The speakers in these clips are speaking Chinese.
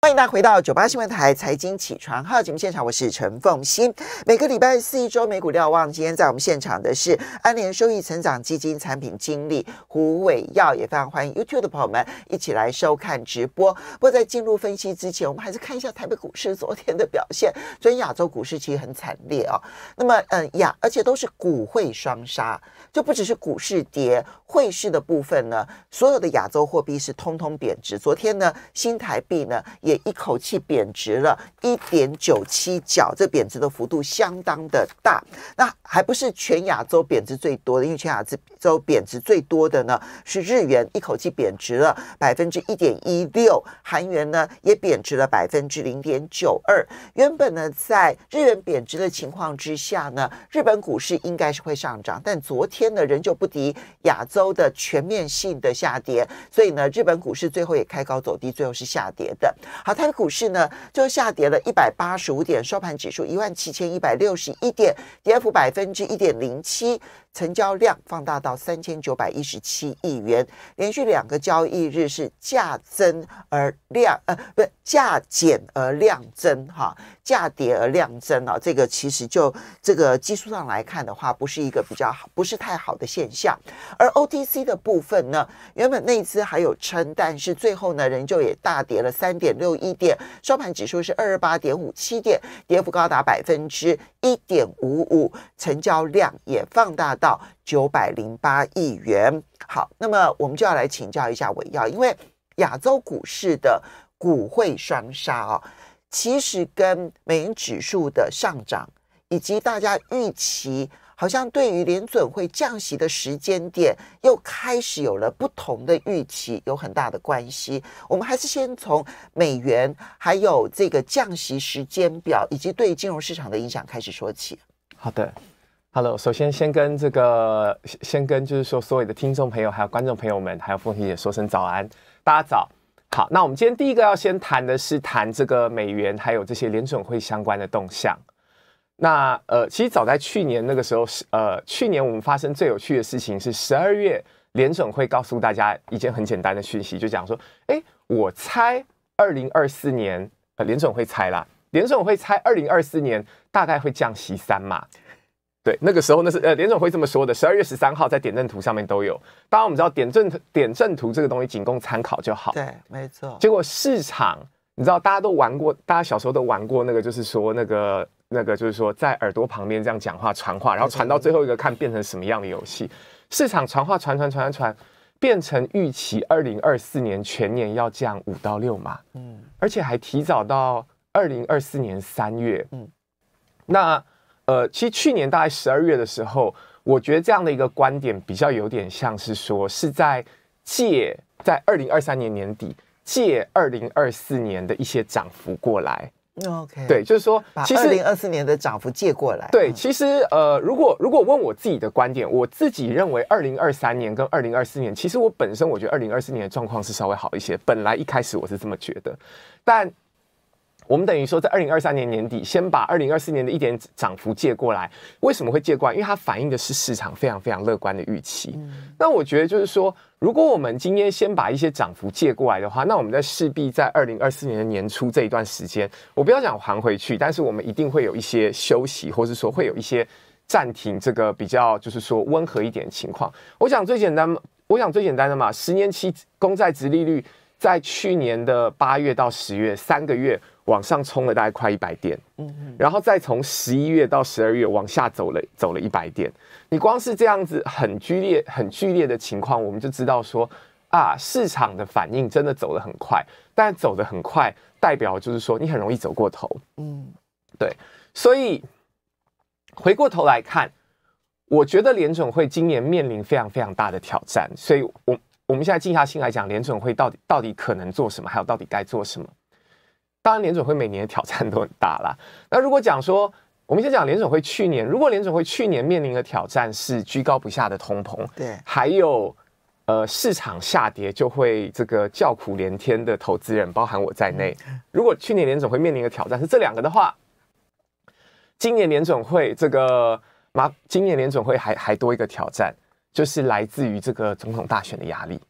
欢迎大家回到九八新闻台财经起床号节目现场，我是陈凤欣。每个礼拜四一周美股瞭望，今天在我们现场的是安联收益成长基金产品经理胡伟耀，也非常欢迎 YouTube 的朋友们一起来收看直播。不过在进入分析之前，我们还是看一下台北股市昨天的表现。所以亚洲股市其实很惨烈哦，那么嗯亚而且都是股汇双杀，就不只是股市跌，汇市的部分呢，所有的亚洲货币是通通贬值。昨天呢新台币呢。也一口气贬值了一点九七角，这贬值的幅度相当的大，那还不是全亚洲贬值最多的，因为全亚洲。周贬值最多的呢是日元，一口气贬值了百分之一点一六，韩元呢也贬值了百分之零点九二。原本呢，在日元贬值的情况之下呢，日本股市应该是会上涨，但昨天呢仍旧不敌亚洲的全面性的下跌，所以呢，日本股市最后也开高走低，最后是下跌的。好，台的股市呢就下跌了一百八十五点，收盘指数一万七千一百六十一点，跌幅百分之一点零七。成交量放大到三千九百一十七亿元，连续两个交易日是价增而量呃，不是价减而量增哈，价跌而量增啊，这个其实就这个技术上来看的话，不是一个比较好，不是太好的现象。而 OTC 的部分呢，原本内资还有撑，但是最后呢，仍旧也大跌了三点六一点，收盘指数是二十八点五七点，跌幅高达百分之一点五五，成交量也放大。到九百零八亿元。好，那么我们就要来请教一下韦耀，因为亚洲股市的股汇双杀啊，其实跟美元指数的上涨，以及大家预期，好像对于联准会降息的时间点，又开始有了不同的预期，有很大的关系。我们还是先从美元，还有这个降息时间表，以及对金融市场的影响开始说起。好的。Hello，首先先跟这个先跟就是说所有的听众朋友，还有观众朋友们，还有凤婷姐说声早安。大家早好。那我们今天第一个要先谈的是谈这个美元，还有这些联准会相关的动向。那呃，其实早在去年那个时候是呃，去年我们发生最有趣的事情是十二月联准会告诉大家一件很简单的讯息，就讲说，哎，我猜二零二四年呃联准会猜啦，联准会猜二零二四年大概会降息三嘛。对，那个时候那是呃，连总会这么说的。十二月十三号在点阵图上面都有。当然，我们知道点阵点阵图这个东西仅供参考就好。对，没错。结果市场，你知道大家都玩过，大家小时候都玩过那个，就是说那个那个，就是说在耳朵旁边这样讲话传话，然后传到最后一个看变成什么样的游戏。市场传话传传传传传，变成预期二零二四年全年要降五到六嘛。嗯，而且还提早到二零二四年三月。嗯，那。呃，其实去年大概十二月的时候，我觉得这样的一个观点比较有点像是说，是在借在二零二三年年底借二零二四年的一些涨幅过来。OK，对，就是说把二零二四年的涨幅借过来。对，其实呃，如果如果问我自己的观点，我自己认为二零二三年跟二零二四年，其实我本身我觉得二零二四年的状况是稍微好一些。本来一开始我是这么觉得，但。我们等于说，在二零二三年年底，先把二零二四年的一点涨幅借过来。为什么会借过来？因为它反映的是市场非常非常乐观的预期。那我觉得就是说，如果我们今天先把一些涨幅借过来的话，那我们在势必在二零二四年的年初这一段时间，我不要讲还回去，但是我们一定会有一些休息，或是说会有一些暂停，这个比较就是说温和一点情况。我想最简单，我想最简单的嘛，十年期公债值利率在去年的八月到十月三个月。往上冲了大概快一百点，嗯，然后再从十一月到十二月往下走了，走了一百点。你光是这样子很剧烈、很剧烈的情况，我们就知道说啊，市场的反应真的走得很快，但走得很快代表就是说你很容易走过头，嗯，对。所以回过头来看，我觉得联总会今年面临非常非常大的挑战，所以我我们现在静下心来讲，联总会到底到底可能做什么，还有到底该做什么。当然，联总会每年的挑战都很大啦。那如果讲说，我们先讲联总会去年，如果联总会去年面临的挑战是居高不下的通膨，对，还有呃市场下跌，就会这个叫苦连天的投资人，包含我在内。如果去年联总会面临的挑战是这两个的话，今年联总会这个马，今年联总会还还多一个挑战，就是来自于这个总统大选的压力。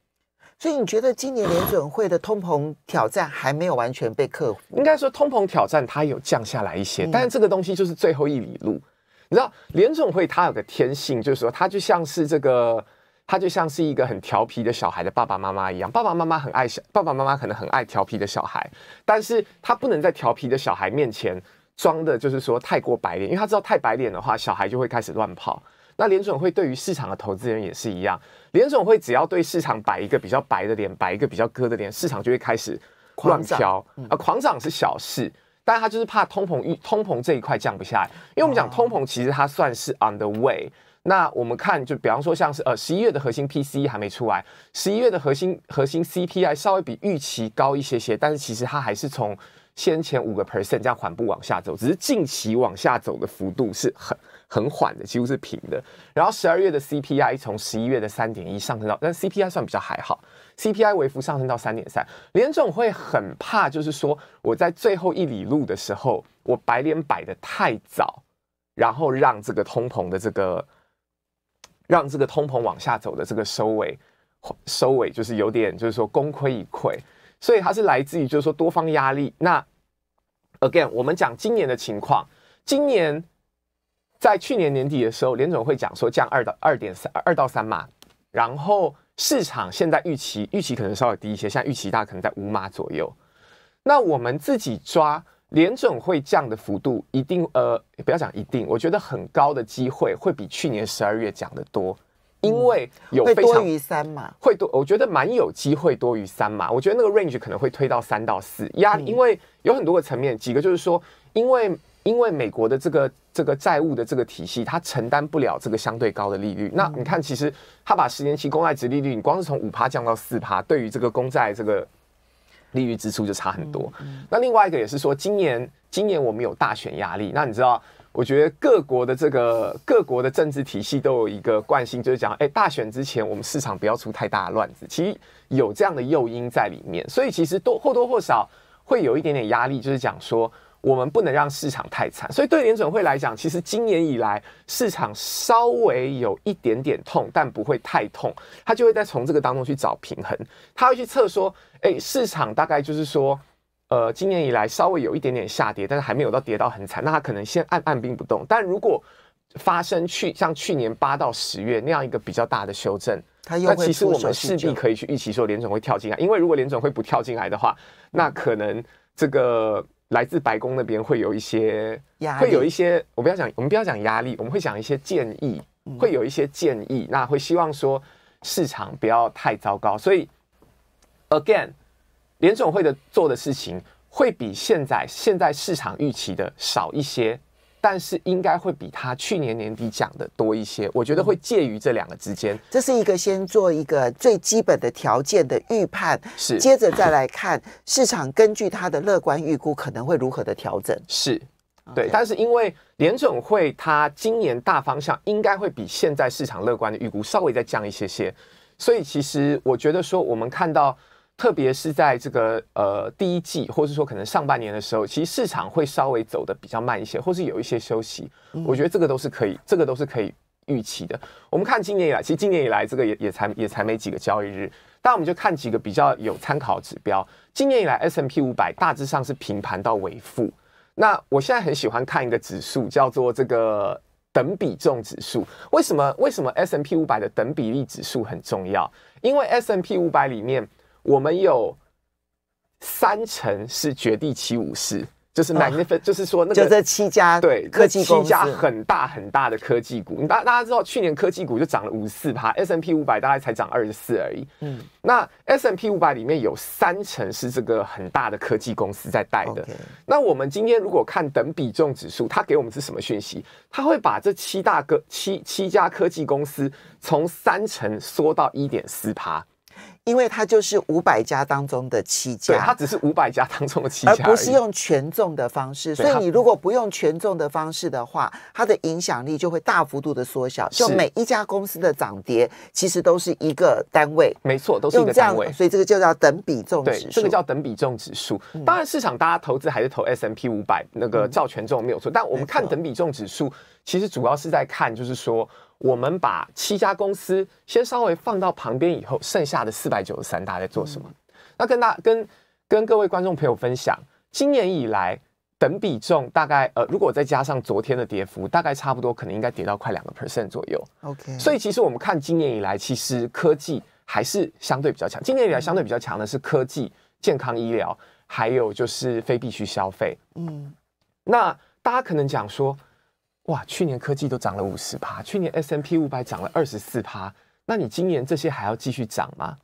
所以你觉得今年联准会的通膨挑战还没有完全被克服？应该说通膨挑战它有降下来一些，但是这个东西就是最后一里路。你知道联准会它有个天性，就是说它就像是这个，它就像是一个很调皮的小孩的爸爸妈妈一样。爸爸妈妈很爱小，爸爸妈妈可能很爱调皮的小孩，但是他不能在调皮的小孩面前装的就是说太过白脸，因为他知道太白脸的话，小孩就会开始乱跑。那联总会对于市场的投资人也是一样，联总会只要对市场摆一个比较白的脸，摆一个比较割的脸，市场就会开始狂涨啊！狂涨是小事，但他就是怕通膨预通膨这一块降不下来，因为我们讲通膨其实它算是 on the way。那我们看，就比方说像是呃十一月的核心 P C 还没出来，十一月的核心核心 C P I 稍微比预期高一些些，但是其实它还是从先前五个 percent 样缓步往下走，只是近期往下走的幅度是很。很缓的，几乎是平的。然后十二月的 CPI 从十一月的三点一上升到，但 CPI 算比较还好，CPI 微幅上升到三点三。联总会很怕，就是说我在最后一里路的时候，我白脸摆的太早，然后让这个通膨的这个让这个通膨往下走的这个收尾收尾就是有点就是说功亏一篑。所以它是来自于就是说多方压力。那 again 我们讲今年的情况，今年。在去年年底的时候，联总会讲说降二到二点三二到三码，然后市场现在预期预期可能稍微低一些，在预期大概可能在五码左右。那我们自己抓联总会降的幅度一定呃，不要讲一定，我觉得很高的机会会比去年十二月讲的多，因为有非常多于三码，会多，我觉得蛮有机会多于三码。我觉得那个 range 可能会推到三到四压力，因为有很多个层面，几个就是说，因为。因为美国的这个这个债务的这个体系，它承担不了这个相对高的利率。那你看，其实它把十年期公债值利率，你光是从五趴降到四趴，对于这个公债这个利率支出就差很多。那另外一个也是说，今年今年我们有大选压力。那你知道，我觉得各国的这个各国的政治体系都有一个惯性，就是讲，哎，大选之前我们市场不要出太大的乱子。其实有这样的诱因在里面，所以其实多或多或少会有一点点压力，就是讲说。我们不能让市场太惨，所以对联准会来讲，其实今年以来市场稍微有一点点痛，但不会太痛，它就会在从这个当中去找平衡。它会去测说，哎，市场大概就是说，呃，今年以来稍微有一点点下跌，但是还没有到跌到很惨，那它可能先按按兵不动。但如果发生去像去年八到十月那样一个比较大的修正，那其实我们势必可以去预期说联总会跳进来，因为如果联总会不跳进来的话，那可能这个。来自白宫那边会有一些，会有一些，我不要讲，我们不要讲压力，我们会讲一些建议，会有一些建议，那会希望说市场不要太糟糕。所以，again，联总会的做的事情会比现在现在市场预期的少一些。但是应该会比他去年年底讲的多一些，我觉得会介于这两个之间。这是一个先做一个最基本的条件的预判，是接着再来看市场根据他的乐观预估可能会如何的调整。是对，但是因为联准会它今年大方向应该会比现在市场乐观的预估稍微再降一些些，所以其实我觉得说我们看到。特别是在这个呃第一季，或者说可能上半年的时候，其实市场会稍微走的比较慢一些，或是有一些休息，我觉得这个都是可以，这个都是可以预期的。我们看今年以来，其实今年以来这个也也才也才没几个交易日，但我们就看几个比较有参考指标。今年以来 S M P 五百大致上是平盘到为负。那我现在很喜欢看一个指数，叫做这个等比重指数。为什么？为什么 S M P 五百的等比例指数很重要？因为 S M P 五百里面。我们有三成是绝地七武士，就是哪一份？就是说那个，就这七家对科技七家很大很大的科技股。大大家知道，去年科技股就涨了五十四趴，S n P 五百大概才涨二十四而已。嗯，那 S n P 五百里面有三成是这个很大的科技公司在带的。那我们今天如果看等比重指数，它给我们是什么讯息？它会把这七大个七七家科技公司从三成缩到一点四趴。因为它就是五百家当中的七家，它只是五百家当中的七家，而不是用权重的方式。所以你如果不用权重的方式的话，它的影响力就会大幅度的缩小。就每一家公司的涨跌其实都是一个单位，没错，都是一个单位。所以这个叫等比重指数。这个叫等比重指数。当然，市场大家投资还是投 S M P 五百那个照权重没有错，但我们看等比重指数，其实主要是在看，就是说。我们把七家公司先稍微放到旁边，以后剩下的四百九十三，大家在做什么？那跟大跟跟各位观众朋友分享，今年以来等比重大概呃，如果再加上昨天的跌幅，大概差不多，可能应该跌到快两个 percent 左右。OK，所以其实我们看今年以来，其实科技还是相对比较强。今年以来相对比较强的是科技、健康医疗，还有就是非必需消费。嗯，那大家可能讲说。哇，去年科技都涨了五十趴，去年 S M P 五百涨了二十四趴。那你今年这些还要继续涨吗？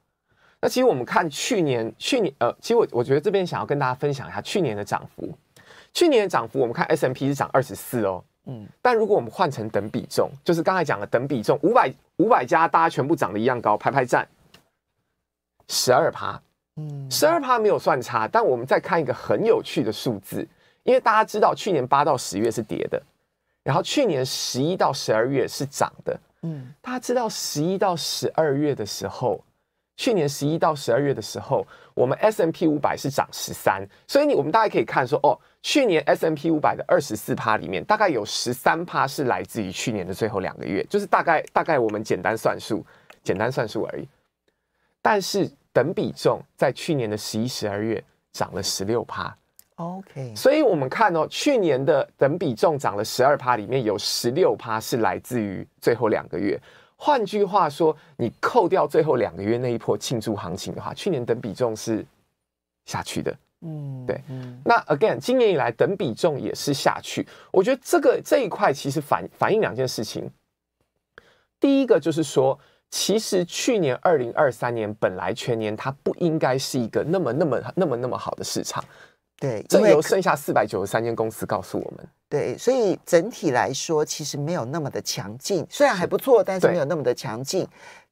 那其实我们看去年，去年呃，其实我我觉得这边想要跟大家分享一下去年的涨幅。去年的涨幅，我们看 S M P 是涨二十四哦，嗯。但如果我们换成等比重，就是刚才讲的等比重，五百五百家大家全部涨得一样高，排排站十二趴，嗯，十二趴没有算差。但我们再看一个很有趣的数字，因为大家知道去年八到十月是跌的。然后去年十一到十二月是涨的，嗯，大家知道十一到十二月的时候，去年十一到十二月的时候，我们 S M P 五百是涨十三，所以你我们大家可以看说，哦，去年 S M P 五百的二十四趴里面，大概有十三趴是来自于去年的最后两个月，就是大概大概我们简单算数，简单算数而已，但是等比重在去年的十一十二月涨了十六趴。OK，所以我们看哦，去年的等比重涨了十二趴，里面有十六趴是来自于最后两个月。换句话说，你扣掉最后两个月那一波庆祝行情的话，去年等比重是下去的。嗯，对。嗯，那 Again，今年以来等比重也是下去。我觉得这个这一块其实反反映两件事情。第一个就是说，其实去年二零二三年本来全年它不应该是一个那么那么那么那么好的市场。对，这由剩下四百九十三间公司告诉我们。对，所以整体来说，其实没有那么的强劲。虽然还不错，但是没有那么的强劲。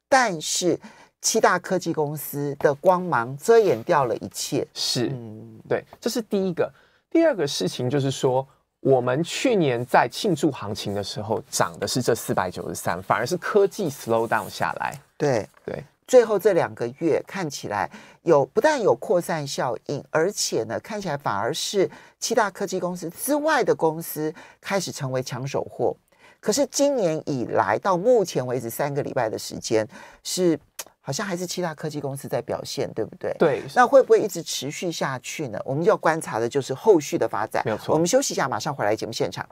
但是，七大科技公司的光芒遮掩掉了一切。是，嗯，对，这是第一个。第二个事情就是说，我们去年在庆祝行情的时候涨的是这四百九十三，反而是科技 slow down 下来。对，对。最后这两个月看起来。有不但有扩散效应，而且呢，看起来反而是七大科技公司之外的公司开始成为抢手货。可是今年以来到目前为止三个礼拜的时间，是好像还是七大科技公司在表现，对不对？对。那会不会一直持续下去呢？我们就要观察的就是后续的发展。没有错。我们休息一下，马上回来节目现场。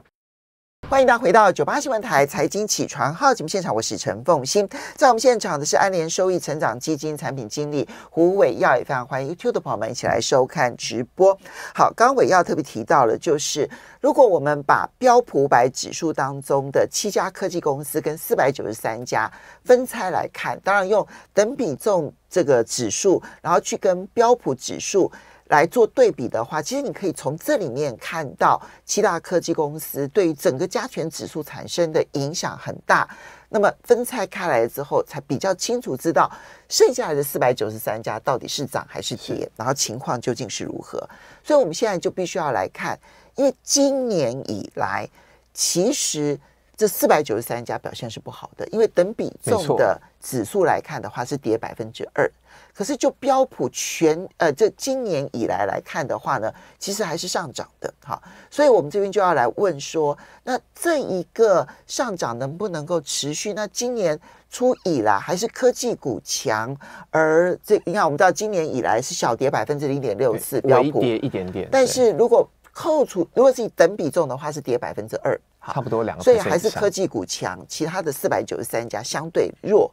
欢迎大家回到九八新闻台财经起床号节目现场，我是陈凤欣，在我们现场的是安联收益成长基金产品经理胡伟耀，也非常欢迎 YouTube 的朋友们一起来收看直播。好，刚刚伟耀特别提到了，就是如果我们把标普百指数当中的七家科技公司跟四百九十三家分拆来看，当然用等比重这个指数，然后去跟标普指数。来做对比的话，其实你可以从这里面看到，七大科技公司对整个加权指数产生的影响很大。那么分拆开来之后，才比较清楚知道，剩下来的四百九十三家到底是涨还是跌，然后情况究竟是如何。所以，我们现在就必须要来看，因为今年以来，其实这四百九十三家表现是不好的，因为等比重的指数来看的话，是跌百分之二。可是就标普全呃，这今年以来来看的话呢，其实还是上涨的哈。所以我们这边就要来问说，那这一个上涨能不能够持续？那今年初以来还是科技股强，而这你看，我们知道今年以来是小跌百分之零点六四，标普跌一点点。但是如果扣除如果是等比重的话，是跌百分之二，差不多两，所以还是科技股强，其他的四百九十三家相对弱。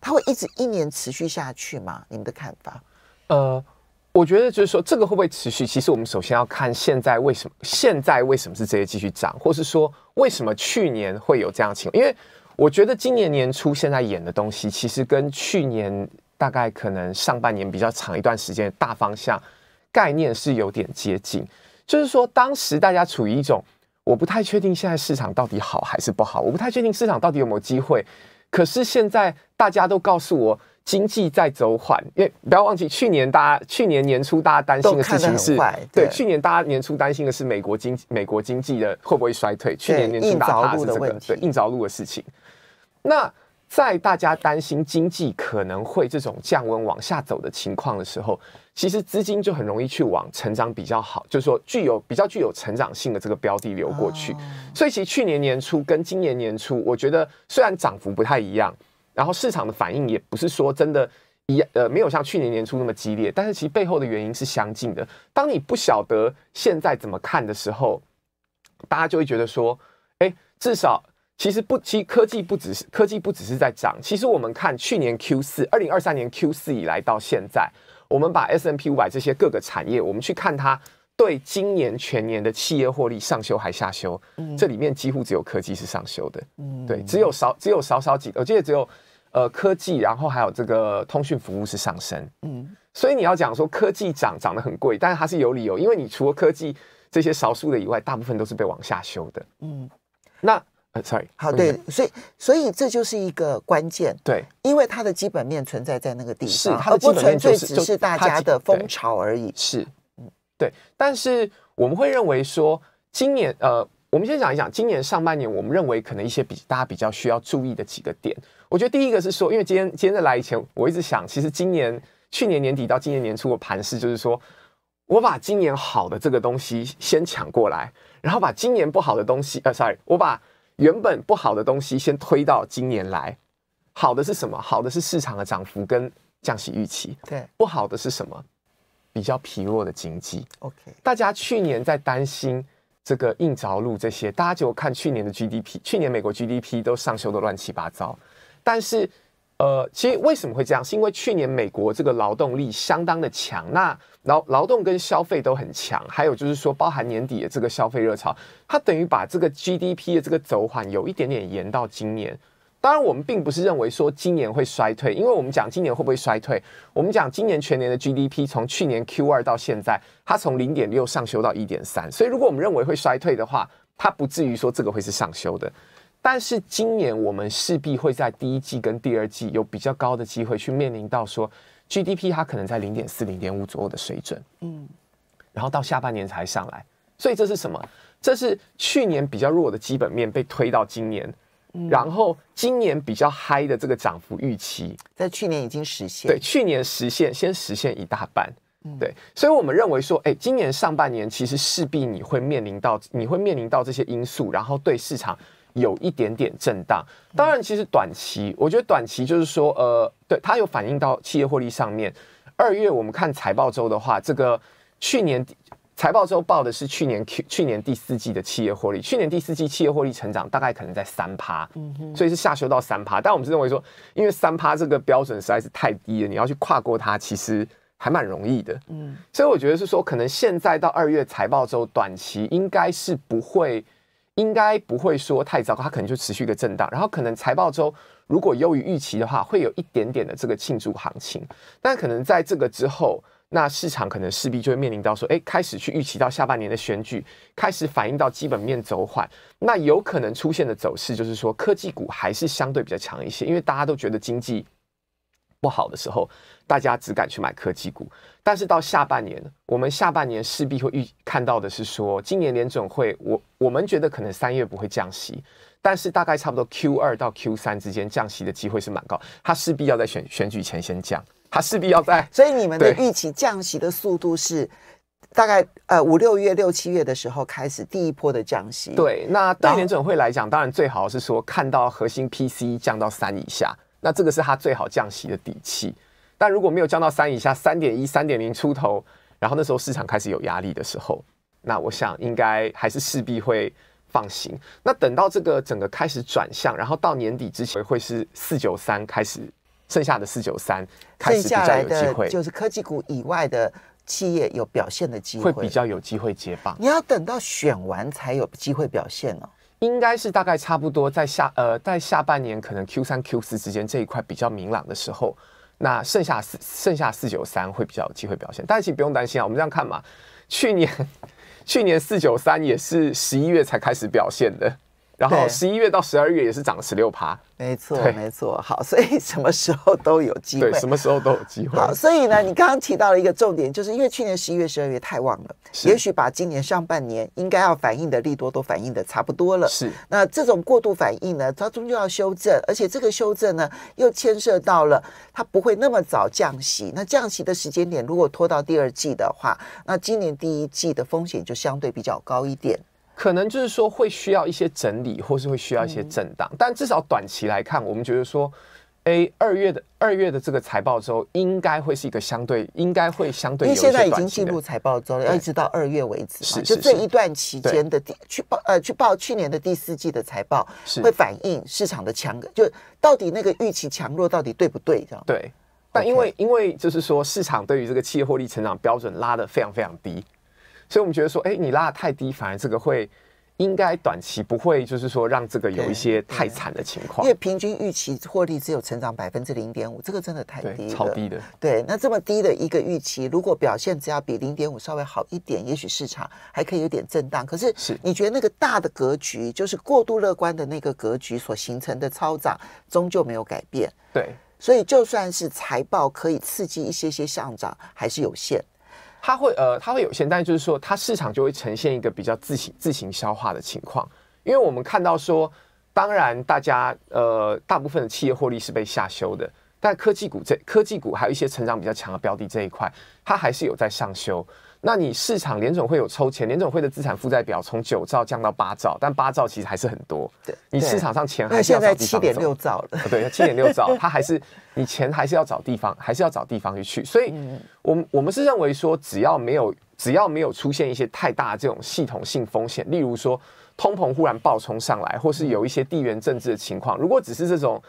它会一直一年持续下去吗？你们的看法？呃，我觉得就是说，这个会不会持续？其实我们首先要看现在为什么现在为什么是这些继续涨，或是说为什么去年会有这样情况？因为我觉得今年年初现在演的东西，其实跟去年大概可能上半年比较长一段时间大方向概念是有点接近，就是说当时大家处于一种我不太确定现在市场到底好还是不好，我不太确定市场到底有没有机会。可是现在大家都告诉我，经济在走缓，因为不要忘记，去年大家去年年初大家担心的事情是，对，去年大家年初担心的是美国经美国经济的会不会衰退，去年年初打趴着这个对硬着陆的事情，那。在大家担心经济可能会这种降温往下走的情况的时候，其实资金就很容易去往成长比较好，就是说具有比较具有成长性的这个标的流过去。所以，其实去年年初跟今年年初，我觉得虽然涨幅不太一样，然后市场的反应也不是说真的，一呃没有像去年年初那么激烈，但是其实背后的原因是相近的。当你不晓得现在怎么看的时候，大家就会觉得说，哎，至少。其实不，其实科技不只是科技，不只是在涨。其实我们看去年 Q 四，二零二三年 Q 四以来到现在，我们把 S M P 五百这些各个产业，我们去看它对今年全年的企业获利上修还下修。这里面几乎只有科技是上修的，对，只有少只有少少几个，我记得只有呃科技，然后还有这个通讯服务是上升。嗯，所以你要讲说科技涨涨得很贵，但是它是有理由，因为你除了科技这些少数的以外，大部分都是被往下修的。嗯，那。呃，sorry，好，对，所以，所以这就是一个关键，对，因为它的基本面存在在那个地方，而不纯粹只是大家的风潮而已，是，对。但是我们会认为说，今年，呃，我们先讲一讲今年上半年，我们认为可能一些比大家比较需要注意的几个点。我觉得第一个是说，因为今天今天在来以前，我一直想，其实今年去年年底到今年年初的盘势，就是说我把今年好的这个东西先抢过来，然后把今年不好的东西，呃，sorry，我把。原本不好的东西先推到今年来，好的是什么？好的是市场的涨幅跟降息预期。对，不好的是什么？比较疲弱的经济。OK，大家去年在担心这个硬着陆这些，大家就看去年的 GDP，去年美国 GDP 都上修的乱七八糟。但是，呃，其实为什么会这样？是因为去年美国这个劳动力相当的强。那劳劳动跟消费都很强，还有就是说包含年底的这个消费热潮，它等于把这个 GDP 的这个走缓有一点点延到今年。当然，我们并不是认为说今年会衰退，因为我们讲今年会不会衰退，我们讲今年全年的 GDP 从去年 Q 二到现在，它从零点六上修到一点三，所以如果我们认为会衰退的话，它不至于说这个会是上修的。但是今年我们势必会在第一季跟第二季有比较高的机会去面临到说。GDP 它可能在零点四、零点五左右的水准，嗯，然后到下半年才上来，所以这是什么？这是去年比较弱的基本面被推到今年，然后今年比较嗨的这个涨幅预期，在去年已经实现，对，去年实现，先实现一大半，对，所以我们认为说，哎，今年上半年其实势必你会面临到，你会面临到这些因素，然后对市场。有一点点震荡，当然，其实短期，我觉得短期就是说，呃，对它有反映到企业获利上面。二月我们看财报周的话，这个去年财报周报的是去年去年第四季的企业获利，去年第四季企业获利成长大概可能在三趴，所以是下修到三趴。但我们是认为说，因为三趴这个标准实在是太低了，你要去跨过它，其实还蛮容易的，嗯，所以我觉得是说，可能现在到二月财报周，短期应该是不会。应该不会说太糟糕，它可能就持续一个震荡，然后可能财报周如果优于预期的话，会有一点点的这个庆祝行情。但可能在这个之后，那市场可能势必就会面临到说，哎，开始去预期到下半年的选举，开始反映到基本面走缓，那有可能出现的走势就是说，科技股还是相对比较强一些，因为大家都觉得经济。不好的时候，大家只敢去买科技股。但是到下半年，我们下半年势必会预看到的是说，今年联准会我我们觉得可能三月不会降息，但是大概差不多 Q 二到 Q 三之间降息的机会是蛮高。它势必要在选选举前先降，它势必要在。所以你们的预期降息的速度是大概呃五六月六七月的时候开始第一波的降息。对，那对联准会来讲，当然最好是说看到核心 PC 降到三以下。那这个是他最好降息的底气，但如果没有降到三以下，三点一、三点零出头，然后那时候市场开始有压力的时候，那我想应该还是势必会放行。那等到这个整个开始转向，然后到年底之前会是四九三开始，剩下的四九三开始比较有机会，就是科技股以外的企业有表现的机会，会比较有机会接棒。你要等到选完才有机会表现呢？应该是大概差不多在下呃在下半年可能 Q 三 Q 四之间这一块比较明朗的时候，那剩下四剩下四九三会比较有机会表现，但是请不用担心啊，我们这样看嘛，去年 去年四九三也是十一月才开始表现的。然后十一月到十二月也是涨十六趴，没错，没错。好，所以 什么时候都有机会，对，什么时候都有机会。好，所以呢，你刚刚提到了一个重点，就是因为去年十一月、十二月太旺了，也许把今年上半年应该要反应的利多都反应的差不多了。是，那这种过度反应呢，它终究要修正，而且这个修正呢，又牵涉到了它不会那么早降息。那降息的时间点如果拖到第二季的话，那今年第一季的风险就相对比较高一点。可能就是说会需要一些整理，或是会需要一些震荡，但至少短期来看，我们觉得说，A 二月的二月的这个财报周应该会是一个相对，应该会相对因为现在已经进入财报周了，一直到二月为止，就这一段期间的去报呃去报去年的第四季的财报，会反映市场的强，就到底那个预期强弱到底对不对这样？对，但因为因为就是说市场对于这个企业获利成长标准拉的非常非常低。所以我们觉得说，哎，你拉的太低，反而这个会应该短期不会，就是说让这个有一些太惨的情况。因为平均预期获利只有成长百分之零点五，这个真的太低，超低的。对，那这么低的一个预期，如果表现只要比零点五稍微好一点，也许市场还可以有点震荡。可是，是你觉得那个大的格局，就是过度乐观的那个格局所形成的超涨，终究没有改变。对，所以就算是财报可以刺激一些些上涨，还是有限。它会呃，它会有限，但是就是说，它市场就会呈现一个比较自行自行消化的情况，因为我们看到说，当然大家呃，大部分的企业获利是被下修的，但科技股这科技股还有一些成长比较强的标的这一块，它还是有在上修。那你市场联总会有抽钱，联总会的资产负债表从九兆降到八兆，但八兆其实还是很多。对，你市场上钱还是要找地方现在七点六兆，对，七点六兆，它还是你钱还是要找地方，还是要找地方去去。所以，我们我们是认为说，只要没有只要没有出现一些太大这种系统性风险，例如说通膨忽然暴冲上来，或是有一些地缘政治的情况。如果只是这种，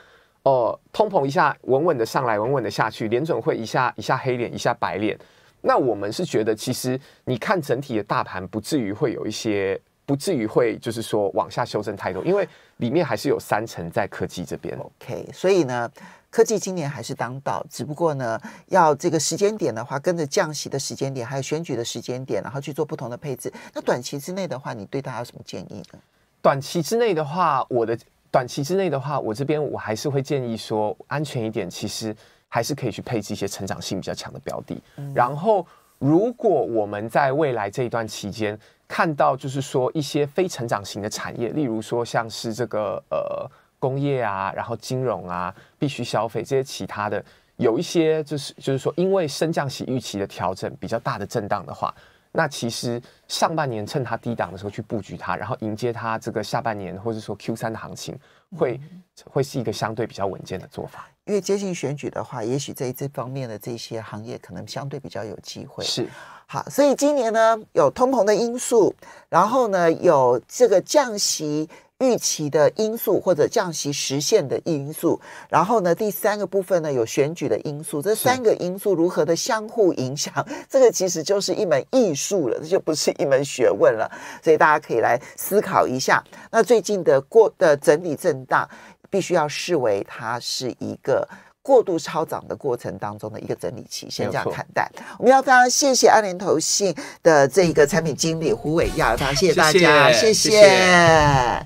哦，通膨一下稳稳的上来，稳稳的下去，联总会一下一下黑脸，一下白脸。那我们是觉得，其实你看整体的大盘，不至于会有一些，不至于会就是说往下修正太多，因为里面还是有三成在科技这边。OK，所以呢，科技今年还是当道，只不过呢，要这个时间点的话，跟着降息的时间点，还有选举的时间点，然后去做不同的配置。那短期之内的话，你对它有什么建议呢？短期之内的话，我的短期之内的话，我这边我还是会建议说，安全一点，其实。还是可以去配置一些成长性比较强的标的。然后，如果我们在未来这一段期间看到，就是说一些非成长型的产业，例如说像是这个呃工业啊，然后金融啊，必须消费这些其他的，有一些就是就是说因为升降息预期的调整比较大的震荡的话，那其实上半年趁它低档的时候去布局它，然后迎接它这个下半年或者说 Q 三的行情，会会是一个相对比较稳健的做法。越接近选举的话，也许在这方面的这些行业可能相对比较有机会。是，好，所以今年呢，有通膨的因素，然后呢，有这个降息预期的因素，或者降息实现的因素，然后呢，第三个部分呢，有选举的因素。这三个因素如何的相互影响，这个其实就是一门艺术了，这就不是一门学问了。所以大家可以来思考一下。那最近的过的整理震荡。必须要视为它是一个过度超涨的过程当中的一个整理期，先这样看待。我们要非常谢谢安联投信的这个产品经理胡伟亚，非常谢谢大家，谢谢。